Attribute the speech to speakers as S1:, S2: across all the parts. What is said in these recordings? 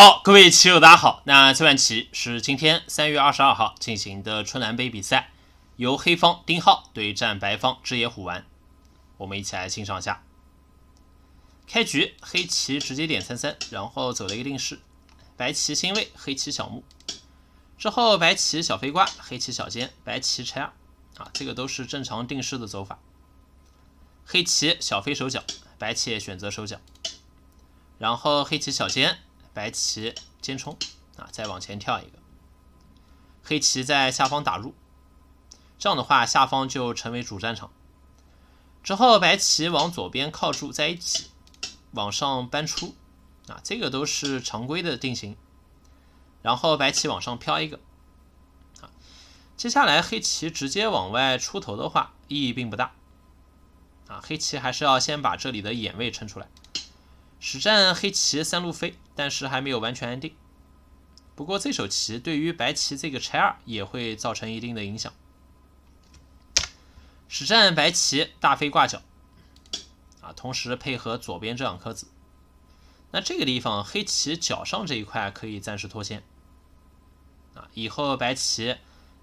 S1: 好，各位棋友，大家好。那这盘棋是今天三月二十二号进行的春兰杯比赛，由黑方丁浩对战白方芝野虎丸。我们一起来欣赏一下。开局黑棋直接点三三，然后走了一个定式，白棋星位，黑棋小目。之后白棋小飞挂，黑棋小尖，白棋拆二，啊，这个都是正常定式的走法。黑棋小飞手脚，白棋选择手脚，然后黑棋小尖。白棋先冲啊，再往前跳一个，黑棋在下方打入，这样的话下方就成为主战场。之后白棋往左边靠住，在一起往上搬出，啊，这个都是常规的定型。然后白棋往上飘一个，啊，接下来黑棋直接往外出头的话意义并不大，啊，黑棋还是要先把这里的眼位撑出来。实战黑棋三路飞，但是还没有完全安定。不过这手棋对于白棋这个拆二也会造成一定的影响。实战白棋大飞挂角，啊，同时配合左边这两颗子。那这个地方黑棋角上这一块可以暂时脱先，啊，以后白棋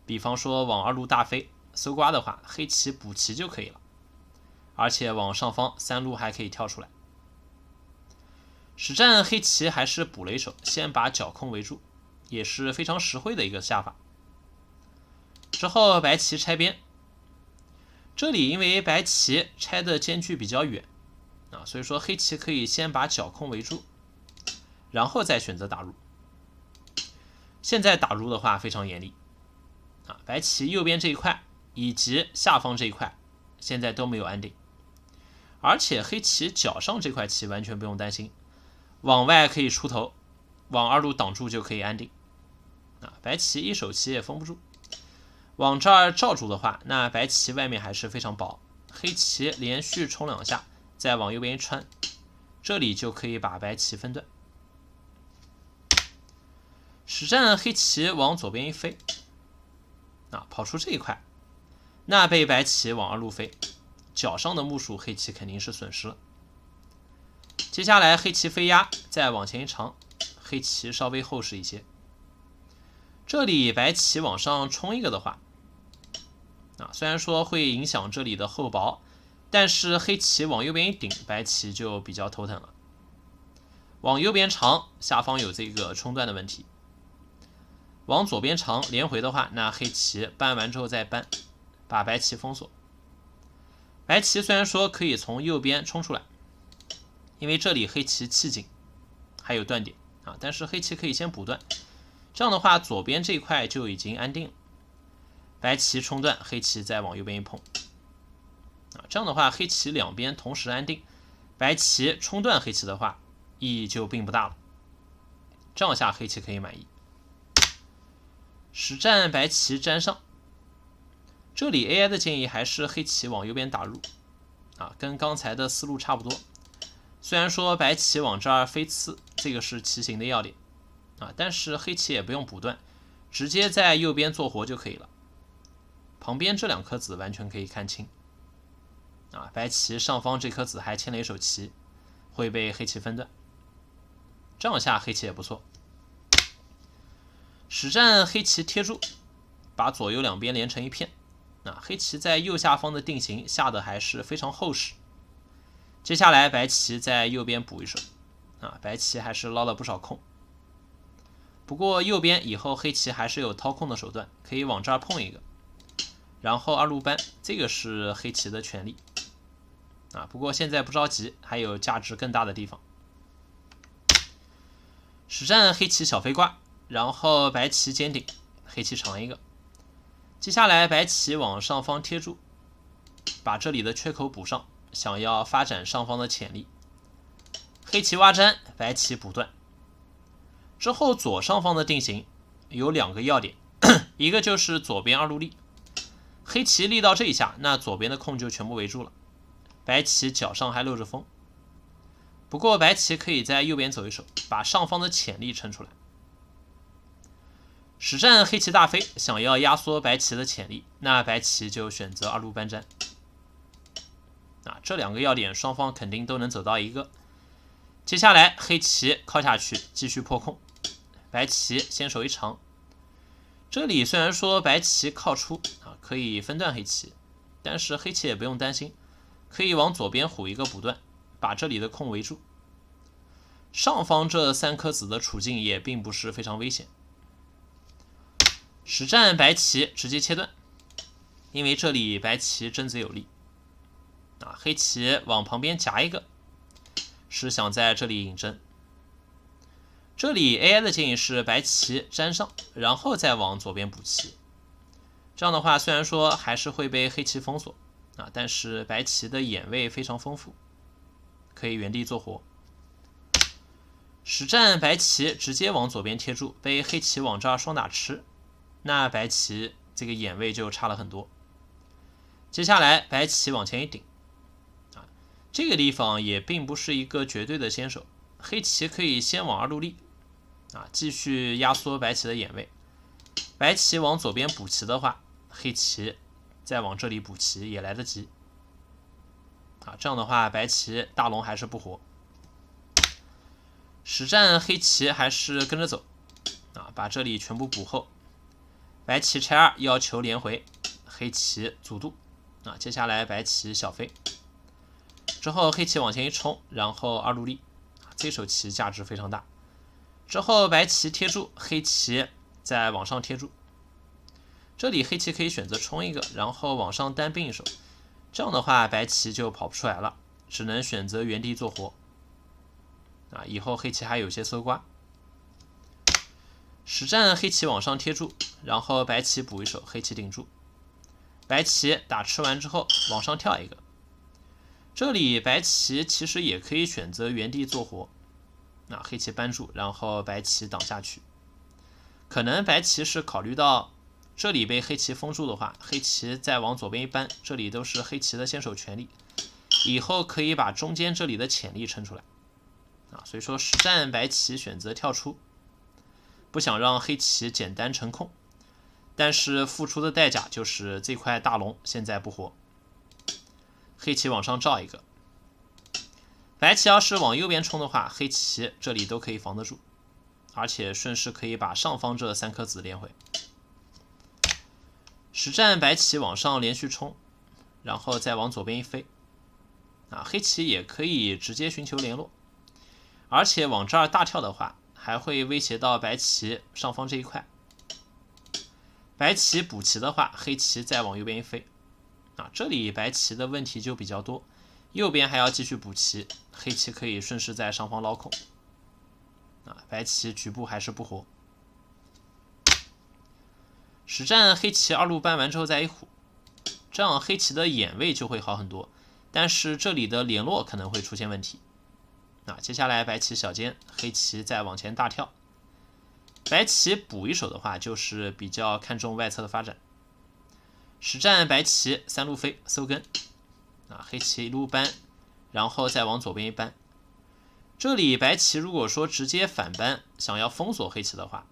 S1: 比方说往二路大飞搜刮的话，黑棋补齐就可以了。而且往上方三路还可以跳出来。实战黑棋还是补了一手，先把角空围住，也是非常实惠的一个下法。之后白棋拆边，这里因为白棋拆的间距比较远啊，所以说黑棋可以先把角空围住，然后再选择打入。现在打入的话非常严厉啊，白棋右边这一块以及下方这一块现在都没有安定，而且黑棋角上这块棋完全不用担心。往外可以出头，往二路挡住就可以安定啊！白棋一手棋也封不住，往这儿罩住的话，那白棋外面还是非常薄。黑棋连续冲两下，再往右边一穿，这里就可以把白棋分断。实战黑棋往左边一飞，啊，跑出这一块，那被白棋往二路飞，脚上的木数黑棋肯定是损失了。接下来黑棋飞压，再往前一长，黑棋稍微厚实一些。这里白棋往上冲一个的话，啊，虽然说会影响这里的厚薄，但是黑棋往右边一顶，白棋就比较头疼了。往右边长，下方有这个冲断的问题。往左边长连回的话，那黑棋搬完之后再搬，把白棋封锁。白棋虽然说可以从右边冲出来。因为这里黑棋气井，还有断点啊，但是黑棋可以先补断，这样的话左边这一块就已经安定了。白棋冲断，黑棋再往右边一碰，啊，这样的话黑棋两边同时安定，白棋冲断黑棋的话意义就并不大了。这样下黑棋可以满意。实战白棋粘上，这里 A I 的建议还是黑棋往右边打入，啊，跟刚才的思路差不多。虽然说白棋往这儿飞刺，这个是棋形的要点啊，但是黑棋也不用补断，直接在右边做活就可以了。旁边这两颗子完全可以看清啊，白棋上方这颗子还牵了一手棋，会被黑棋分断。这样下黑棋也不错。实战黑棋贴住，把左右两边连成一片。那黑棋在右下方的定型下的还是非常厚实。接下来白棋在右边补一手，啊，白棋还是捞了不少空。不过右边以后黑棋还是有掏空的手段，可以往这儿碰一个，然后二路扳，这个是黑棋的权利，啊，不过现在不着急，还有价值更大的地方。实战黑棋小飞挂，然后白棋尖顶，黑棋长一个。接下来白棋往上方贴住，把这里的缺口补上。想要发展上方的潜力，黑棋挖粘，白棋补断。之后左上方的定型有两个要点，一个就是左边二路立，黑棋立到这一下，那左边的空就全部围住了，白棋脚上还漏着风。不过白棋可以在右边走一手，把上方的潜力撑出来。实战黑棋大飞，想要压缩白棋的潜力，那白棋就选择二路搬粘。啊，这两个要点，双方肯定都能走到一个。接下来，黑棋靠下去，继续破空。白棋先手一长，这里虽然说白棋靠出啊，可以分段黑棋，但是黑棋也不用担心，可以往左边虎一个补段，把这里的空围住。上方这三颗子的处境也并不是非常危险。实战白棋直接切断，因为这里白棋真子有利。啊，黑棋往旁边夹一个，是想在这里引针。这里 AI 的建议是白棋粘上，然后再往左边补棋。这样的话，虽然说还是会被黑棋封锁啊，但是白棋的眼位非常丰富，可以原地做活。实战白棋直接往左边贴住，被黑棋往这儿双打吃，那白棋这个眼位就差了很多。接下来白棋往前一顶。这个地方也并不是一个绝对的先手，黑棋可以先往二路立，啊，继续压缩白棋的眼位。白棋往左边补棋的话，黑棋再往这里补棋也来得及，啊，这样的话白棋大龙还是不活。实战黑棋还是跟着走，啊，把这里全部补后，白棋拆二要求连回，黑棋阻渡，啊，接下来白棋小飞。之后黑棋往前一冲，然后二路立，这手棋价值非常大。之后白棋贴住，黑棋再往上贴住。这里黑棋可以选择冲一个，然后往上单兵一手，这样的话白棋就跑不出来了，只能选择原地做活。啊，以后黑棋还有些搜刮。实战黑棋往上贴住，然后白棋补一手，黑棋顶住。白棋打吃完之后往上跳一个。这里白棋其实也可以选择原地做活，那黑棋扳住，然后白棋挡下去。可能白棋是考虑到这里被黑棋封住的话，黑棋再往左边一扳，这里都是黑棋的先手权利，以后可以把中间这里的潜力撑出来啊。所以说实战白棋选择跳出，不想让黑棋简单成控，但是付出的代价就是这块大龙现在不活。黑棋往上照一个，白棋要是往右边冲的话，黑棋这里都可以防得住，而且顺势可以把上方这三颗子连回。实战白棋往上连续冲，然后再往左边一飞，啊，黑棋也可以直接寻求联络，而且往这儿大跳的话，还会威胁到白棋上方这一块。白棋补棋的话，黑棋再往右边一飞。啊，这里白棋的问题就比较多，右边还要继续补棋，黑棋可以顺势在上方捞空。啊，白棋局部还是不活。实战黑棋二路扳完之后再一虎，这样黑棋的眼位就会好很多，但是这里的联络可能会出现问题。啊，接下来白棋小尖，黑棋再往前大跳，白棋补一手的话，就是比较看重外侧的发展。实战白棋三路飞收根，啊，黑棋一路扳，然后再往左边一扳。这里白棋如果说直接反扳，想要封锁黑棋的话，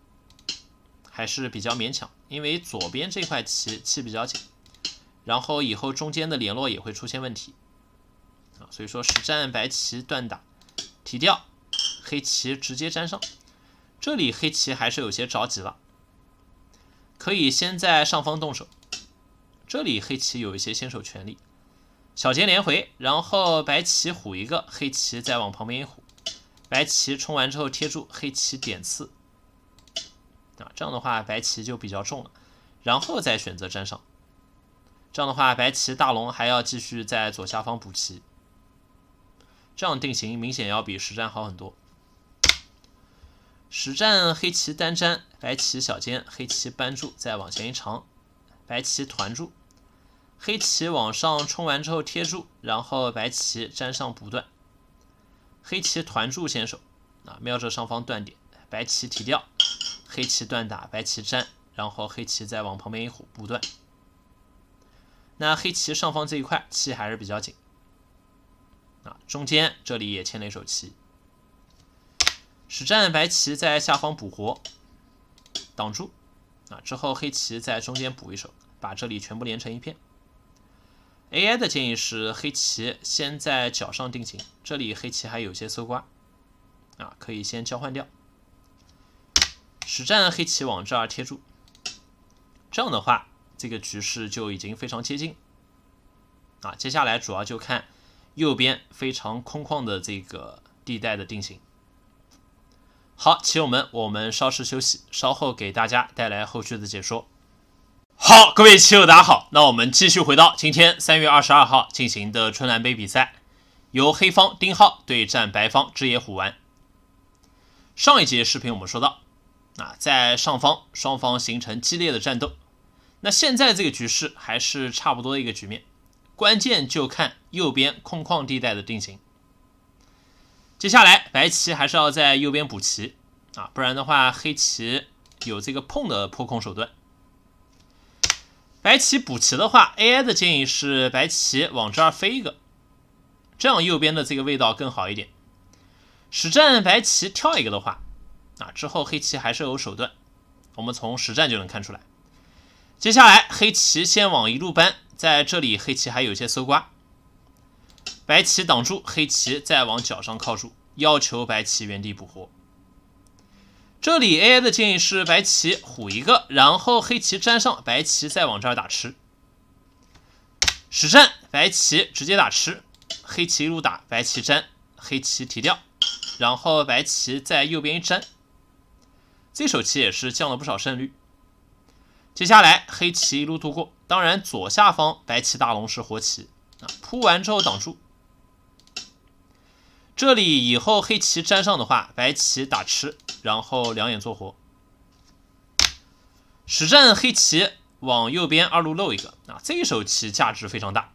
S1: 还是比较勉强，因为左边这块棋气比较紧，然后以后中间的联络也会出现问题，啊，所以说实战白棋断打提掉，黑棋直接粘上。这里黑棋还是有些着急了，可以先在上方动手。这里黑棋有一些先手权利，小尖连回，然后白棋虎一个，黑棋再往旁边一虎，白棋冲完之后贴住，黑棋点刺，啊，这样的话白棋就比较重了，然后再选择粘上，这样的话白棋大龙还要继续在左下方补棋，这样定型明显要比实战好很多。实战黑棋单粘，白棋小尖，黑棋扳住，再往前一长，白棋团住。黑棋往上冲完之后贴住，然后白棋粘上不断，黑棋团住先手啊，瞄着上方断点，白棋提掉，黑棋断打，白棋粘，然后黑棋再往旁边一虎补断。那黑棋上方这一块气还是比较紧啊，中间这里也牵了一手棋，实战白棋在下方补活挡住啊，之后黑棋在中间补一手，把这里全部连成一片。AI 的建议是黑棋先在角上定型，这里黑棋还有些搜刮，啊，可以先交换掉。实战黑棋往这儿贴住，这样的话，这个局势就已经非常接近，啊，接下来主要就看右边非常空旷的这个地带的定型。好，棋友们，我们稍事休息，稍后给大家带来后续的解说。好，各位棋友，大家好。那我们继续回到今天三月二十二号进行的春兰杯比赛，由黑方丁浩对战白方芝野虎丸。上一节视频我们说到，啊，在上方双方形成激烈的战斗。那现在这个局势还是差不多一个局面，关键就看右边空旷地带的定型。接下来白棋还是要在右边补棋啊，不然的话黑棋有这个碰的破空手段。白棋补棋的话，AI 的建议是白棋往这儿飞一个，这样右边的这个味道更好一点。实战白棋跳一个的话，啊之后黑棋还是有手段，我们从实战就能看出来。接下来黑棋先往一路搬，在这里黑棋还有些搜刮，白棋挡住，黑棋再往角上靠住，要求白棋原地补活。这里 AI 的建议是白棋虎一个，然后黑棋粘上，白棋再往这儿打吃。实战白棋直接打吃，黑棋一路打，白棋粘，黑棋提掉，然后白棋在右边一粘。这手棋也是降了不少胜率。接下来黑棋一路度过，当然左下方白棋大龙是活棋啊，铺完之后挡住。这里以后黑棋粘上的话，白棋打吃。然后两眼做活，实战黑棋往右边二路漏一个，啊，这一手棋价值非常大。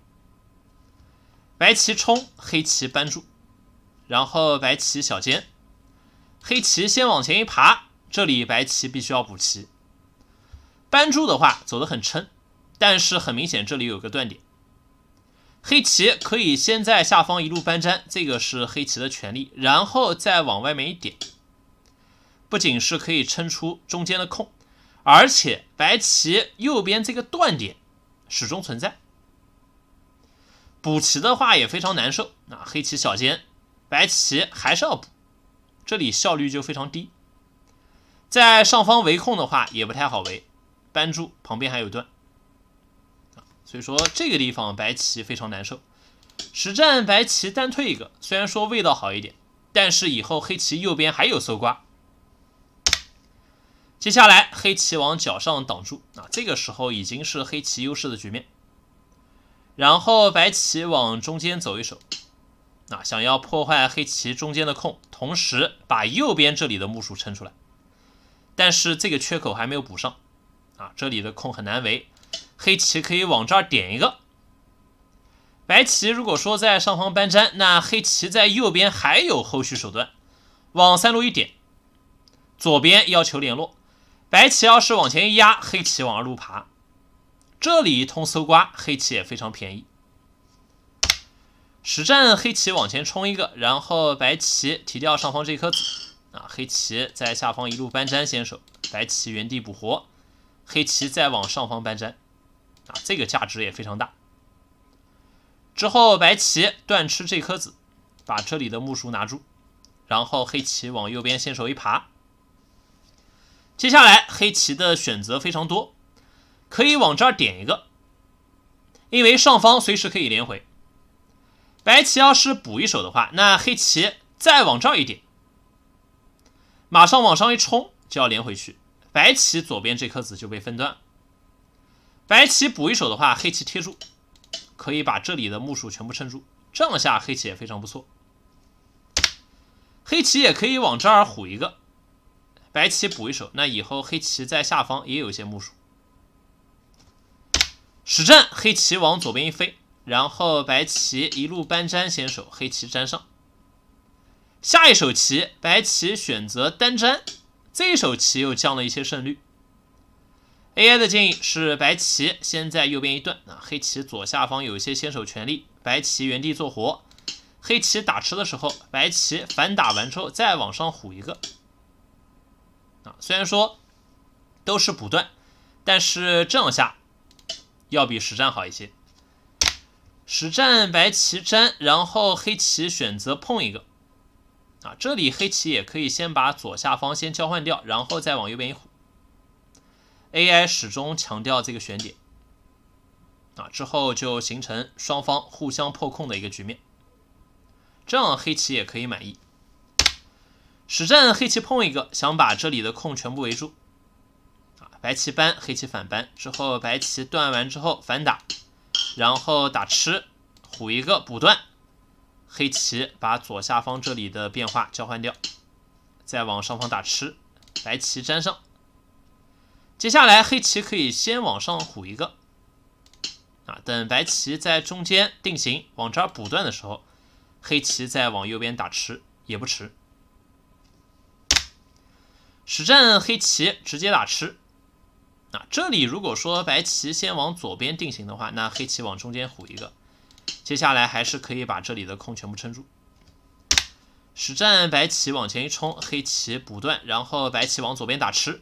S1: 白棋冲，黑棋扳住，然后白棋小尖，黑棋先往前一爬，这里白棋必须要补棋。扳住的话走得很撑，但是很明显这里有个断点，黑棋可以先在下方一路搬粘，这个是黑棋的权利，然后再往外面一点。不仅是可以撑出中间的空，而且白棋右边这个断点始终存在，补棋的话也非常难受。啊，黑棋小尖，白棋还是要补，这里效率就非常低。在上方围控的话也不太好围，扳住旁边还有段，所以说这个地方白棋非常难受。实战白棋单退一个，虽然说味道好一点，但是以后黑棋右边还有搜刮。接下来黑棋往角上挡住啊，这个时候已经是黑棋优势的局面。然后白棋往中间走一手，啊，想要破坏黑棋中间的空，同时把右边这里的木数撑出来。但是这个缺口还没有补上啊，这里的空很难围。黑棋可以往这儿点一个。白棋如果说在上方搬粘，那黑棋在右边还有后续手段，往三路一点，左边要求联络。白棋要是往前一压，黑棋往二路爬，这里一通搜刮，黑棋也非常便宜。实战黑棋往前冲一个，然后白棋提掉上方这颗子，啊，黑棋在下方一路搬粘先手，白棋原地补活，黑棋再往上方搬粘，啊，这个价值也非常大。之后白棋断吃这颗子，把这里的木薯拿住，然后黑棋往右边先手一爬。接下来黑棋的选择非常多，可以往这儿点一个，因为上方随时可以连回。白棋要是补一手的话，那黑棋再往这儿一点，马上往上一冲就要连回去，白棋左边这颗子就被分断。白棋补一手的话，黑棋贴住，可以把这里的目数全部撑住，这样下黑棋也非常不错。黑棋也可以往这儿虎一个。白棋补一手，那以后黑棋在下方也有一些目数。实战黑棋往左边一飞，然后白棋一路搬粘先手，黑棋粘上。下一手棋，白棋选择单粘，这一手棋又降了一些胜率。AI 的建议是白棋先在右边一段，啊，黑棋左下方有一些先手权利，白棋原地做活。黑棋打吃的时候，白棋反打完之后再往上虎一个。虽然说都是补断，但是这样下要比实战好一些。实战白棋粘，然后黑棋选择碰一个。啊，这里黑棋也可以先把左下方先交换掉，然后再往右边一虎。AI 始终强调这个选点。啊，之后就形成双方互相破控的一个局面，这样黑棋也可以满意。实战黑棋碰一个，想把这里的空全部围住啊！白棋扳，黑棋反扳之后，白棋断完之后反打，然后打吃虎一个补断。黑棋把左下方这里的变化交换掉，再往上方打吃，白棋粘上。接下来黑棋可以先往上虎一个啊，等白棋在中间定型往这儿补断的时候，黑棋再往右边打吃也不迟。实战黑棋直接打吃，那这里如果说白棋先往左边定型的话，那黑棋往中间虎一个，接下来还是可以把这里的空全部撑住。实战白棋往前一冲，黑棋补断，然后白棋往左边打吃，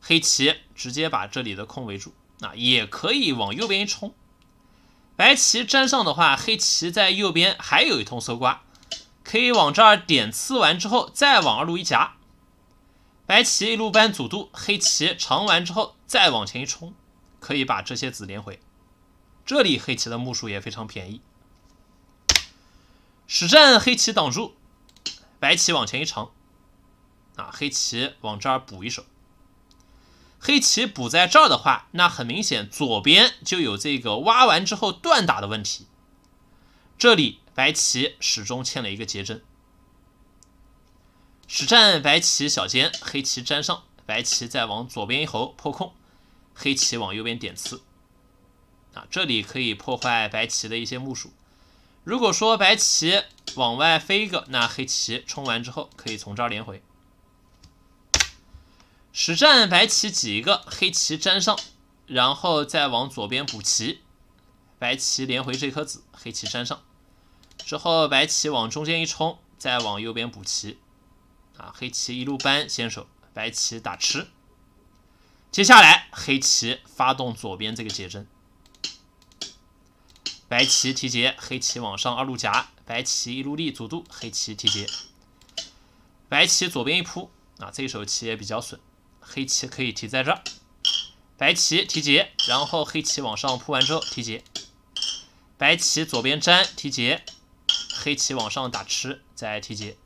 S1: 黑棋直接把这里的空围住。那也可以往右边一冲，白棋粘上的话，黑棋在右边还有一通搜刮，可以往这儿点刺完之后再往二路一夹。白棋一路扳阻渡，黑棋长完之后再往前一冲，可以把这些子连回。这里黑棋的目数也非常便宜。实战黑棋挡住，白棋往前一长，啊，黑棋往这儿补一手。黑棋补在这儿的话，那很明显左边就有这个挖完之后断打的问题。这里白棋始终欠了一个结针，实战白棋小尖，黑棋粘上，白棋再往左边一侯破空，黑棋往右边点刺。啊，这里可以破坏白棋的一些目数。如果说白棋往外飞一个，那黑棋冲完之后可以从这儿连回。实战白棋挤一个，黑棋粘上，然后再往左边补棋。白棋连回这颗子，黑棋粘上之后，白棋往中间一冲，再往右边补棋。啊，黑棋一路扳先手，白棋打吃。接下来黑棋发动左边这个解阵，白棋提劫，黑棋往上二路夹，白棋一路立阻度，黑棋提劫。白棋左边一扑，啊，这一手棋也比较损，黑棋可以提在这儿。白棋提劫，然后黑棋往上扑完之后提劫，白棋左边粘提劫，黑棋往上打吃再提劫。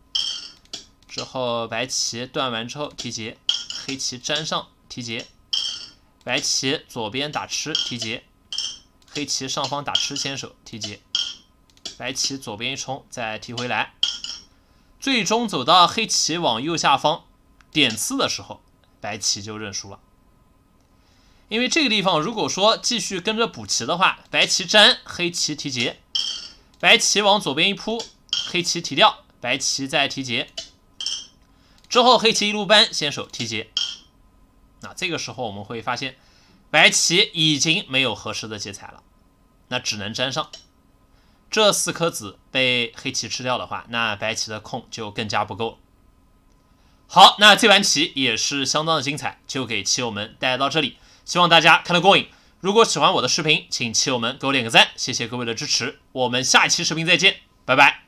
S1: 之后，白棋断完之后提劫，黑棋粘上提劫，白棋左边打吃提劫，黑棋上方打吃先手提劫，白棋左边一冲再提回来，最终走到黑棋往右下方点刺的时候，白棋就认输了。因为这个地方，如果说继续跟着补棋的话，白棋粘，黑棋提劫，白棋往左边一扑，黑棋提掉，白棋再提劫。之后黑棋一路扳，先手提劫。那这个时候我们会发现，白棋已经没有合适的劫材了，那只能粘上。这四颗子被黑棋吃掉的话，那白棋的空就更加不够。好，那这盘棋也是相当的精彩，就给棋友们带到这里，希望大家看得过瘾。如果喜欢我的视频，请棋友们给我点个赞，谢谢各位的支持。我们下期视频再见，拜拜。